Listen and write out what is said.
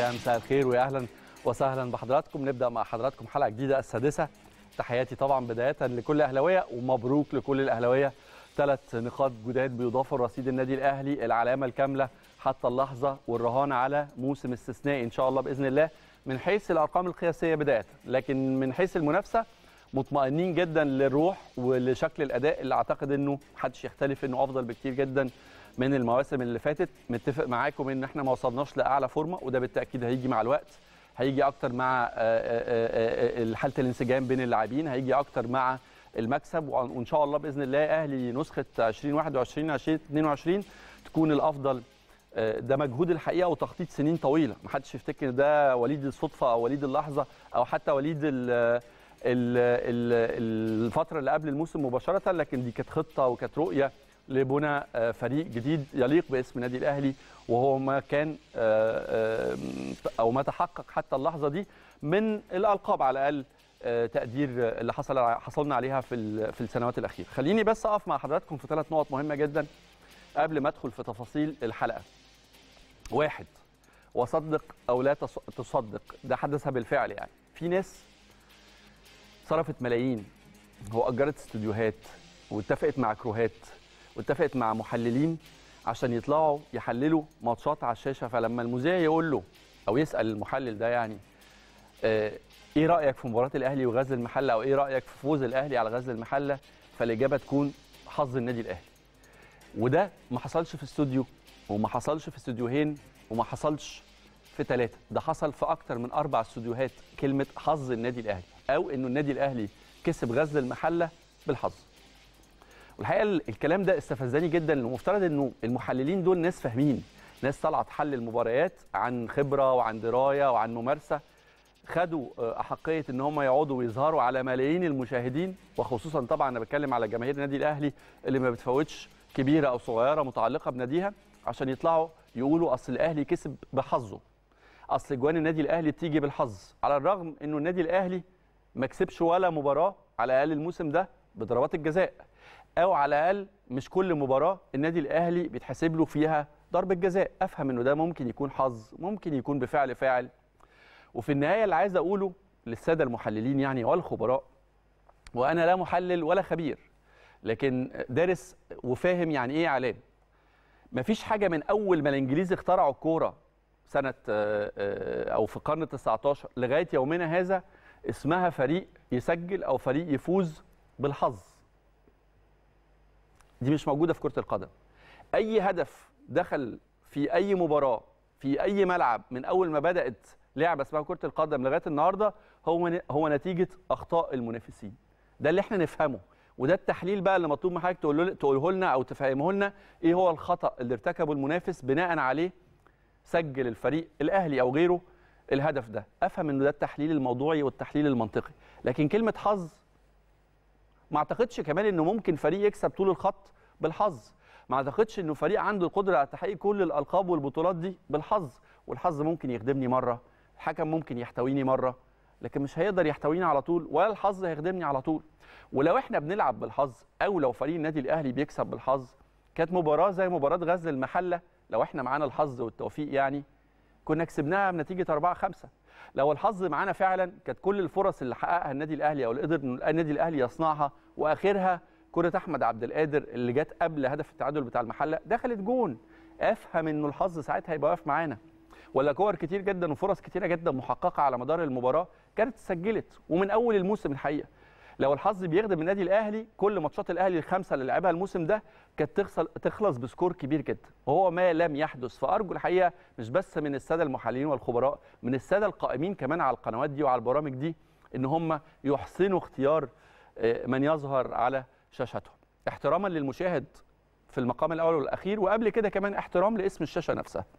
يا مساء الخير ويا اهلا وسهلا بحضراتكم نبدا مع حضراتكم حلقه جديده السادسه تحياتي طبعا بدايه لكل اهلاويه ومبروك لكل الاهلاويه ثلاث نقاط جداد بيضافوا لرصيد النادي الاهلي العلامه الكامله حتى اللحظه والرهان على موسم استثنائي ان شاء الله باذن الله من حيث الارقام القياسيه بدايه لكن من حيث المنافسه مطمئنين جدا للروح ولشكل الاداء اللي اعتقد انه محدش يختلف انه افضل بكتير جدا من المواسم اللي فاتت متفق معاكم ان احنا ما وصلناش لاعلى فورمه وده بالتاكيد هيجي مع الوقت هيجي اكتر مع آه، آه، آه، حاله الانسجام بين اللاعبين هيجي اكتر مع المكسب وان شاء الله باذن الله اهلي نسخه 2021 2022 تكون الافضل ده مجهود الحقيقه وتخطيط سنين طويله ما حدش يفتكر ده وليد الصدفه او وليد اللحظه او حتى وليد الفتره اللي قبل الموسم مباشره لكن دي كانت خطه وكانت رؤيه لبناء آه، فريق جديد يليق باسم النادي الاهلي وهو ما كان آه، آه، او ما تحقق حتى اللحظه دي من الالقاب على الاقل تقدير اللي حصل حصلنا عليها في في السنوات الاخيره خليني بس اقف مع حضراتكم في ثلاث نقط مهمه جدا قبل ما ادخل في تفاصيل الحلقه واحد وصدق او لا تصدق ده حدث بالفعل يعني في ناس صرفت ملايين واجرت استوديوهات واتفقت مع كروهات واتفقت مع محللين عشان يطلعوا يحللوا ماتشات على الشاشه فلما المذيع يقول له او يسال المحلل ده يعني آه، ايه رايك في مباراه الاهلي وغزل المحله او ايه رايك في فوز الاهلي على غزل المحله فالاجابه تكون حظ النادي الاهلي وده ما حصلش في استوديو وما حصلش في استوديوهين وما حصلش في ثلاثه ده حصل في اكتر من اربع استوديوهات كلمه حظ النادي الاهلي او انه النادي الاهلي كسب غزل المحله بالحظ والحقيقه الكلام ده استفزني جدا المفترض انه المحللين دول ناس فاهمين ناس طالعه تحلل المباريات عن خبره وعن درايه وعن ممارسه خدوا آه، احقيه ان هم يقعدوا ويظهروا على ملايين المشاهدين وخصوصا طبعا انا بتكلم على جماهير النادي الاهلي اللي ما بتفوتش كبيره او صغيره متعلقه بناديها عشان يطلعوا يقولوا اصل الاهلي كسب بحظه اصل جوان النادي الاهلي بتيجي بالحظ على الرغم انه النادي الاهلي ما كسبش ولا مباراه على الاقل الموسم ده بضربات الجزاء او على الاقل مش كل مباراه النادي الاهلي بيتحسب له فيها ضربه جزاء افهم انه ده ممكن يكون حظ ممكن يكون بفعل فاعل وفي النهايه اللي عايز اقوله للساده المحللين يعني والخبراء وانا لا محلل ولا خبير لكن دارس وفاهم يعني ايه اعلام مفيش حاجه من اول ما الانجليز اخترعوا الكوره سنه آه، آه، او في القرن ال 19 لغايه يومنا هذا اسمها فريق يسجل او فريق يفوز بالحظ دي مش موجوده في كره القدم اي هدف دخل في اي مباراه في اي ملعب من اول ما بدات لعبه اسمها كره القدم لغايه النهارده هو هو نتيجه اخطاء المنافسين ده اللي احنا نفهمه وده التحليل بقى اللي مطلوب من حضرتك تقوله تقوله لنا او تفهمه لنا ايه هو الخطا اللي ارتكبه المنافس بناء عليه سجل الفريق الاهلي او غيره الهدف ده افهم انه ده التحليل الموضوعي والتحليل المنطقي لكن كلمه حظ ما اعتقدش كمان انه ممكن فريق يكسب طول الخط بالحظ ما اعتقدش انه فريق عنده القدره على تحقيق كل الالقاب والبطولات دي بالحظ والحظ ممكن يخدمني مره الحكم ممكن يحتويني مره لكن مش هيقدر يحتويني على طول ولا الحظ هيخدمني على طول ولو احنا بنلعب بالحظ او لو فريق النادي الاهلي بيكسب بالحظ كانت مباراه زي مباراه غزل المحله لو احنا معانا الحظ والتوفيق يعني كنا كسبناها بنتيجه 4 5 لو الحظ معانا فعلا كانت كل الفرص اللي حققها النادي الاهلي او اللي قدر النادي الاهلي يصنعها واخرها كره احمد عبد القادر اللي جت قبل هدف التعادل بتاع المحله دخلت جون افهم انه الحظ ساعتها هيبقى واقف معانا ولا كور كتير جدا وفرص كتيره جدا محققه على مدار المباراه كانت اتسجلت ومن اول الموسم الحقيقه لو الحظ بيخدم النادي الاهلي كل ماتشات الاهلي الخمسه اللي لعبها الموسم ده كانت تخلص بسكور كبير جدا وهو ما لم يحدث فارجو الحقيقه مش بس من الساده المحللين والخبراء من الساده القائمين كمان على القنوات دي وعلى البرامج دي ان هم يحسنوا اختيار آه، من يظهر على شاشتهم احتراما للمشاهد في المقام الاول والاخير وقبل كده كمان احترام لاسم الشاشه نفسها